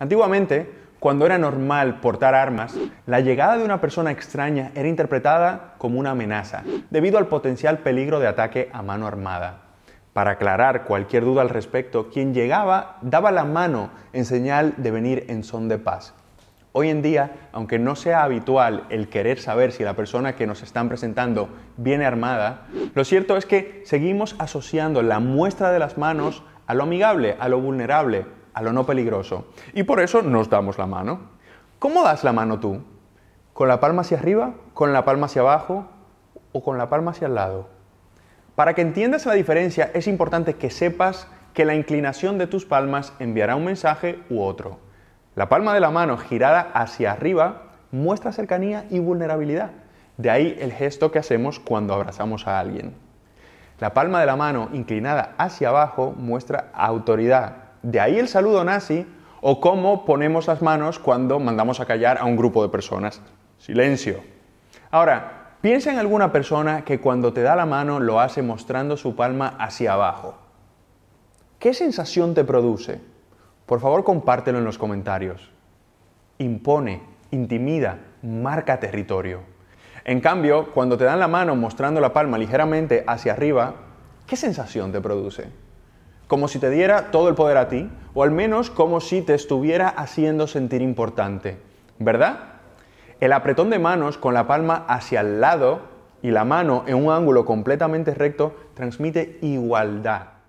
Antiguamente, cuando era normal portar armas, la llegada de una persona extraña era interpretada como una amenaza, debido al potencial peligro de ataque a mano armada. Para aclarar cualquier duda al respecto, quien llegaba daba la mano en señal de venir en son de paz. Hoy en día, aunque no sea habitual el querer saber si la persona que nos están presentando viene armada, lo cierto es que seguimos asociando la muestra de las manos a lo amigable, a lo vulnerable, a lo no peligroso. Y por eso nos damos la mano. ¿Cómo das la mano tú? ¿Con la palma hacia arriba? ¿Con la palma hacia abajo? ¿O con la palma hacia el lado? Para que entiendas la diferencia es importante que sepas que la inclinación de tus palmas enviará un mensaje u otro. La palma de la mano girada hacia arriba muestra cercanía y vulnerabilidad. De ahí el gesto que hacemos cuando abrazamos a alguien. La palma de la mano inclinada hacia abajo muestra autoridad, de ahí el saludo nazi o cómo ponemos las manos cuando mandamos a callar a un grupo de personas. Silencio. Ahora, piensa en alguna persona que cuando te da la mano lo hace mostrando su palma hacia abajo. ¿Qué sensación te produce? Por favor, compártelo en los comentarios. Impone, intimida, marca territorio. En cambio, cuando te dan la mano mostrando la palma ligeramente hacia arriba, ¿qué sensación te produce? como si te diera todo el poder a ti, o al menos como si te estuviera haciendo sentir importante, ¿verdad? El apretón de manos con la palma hacia el lado y la mano en un ángulo completamente recto transmite igualdad.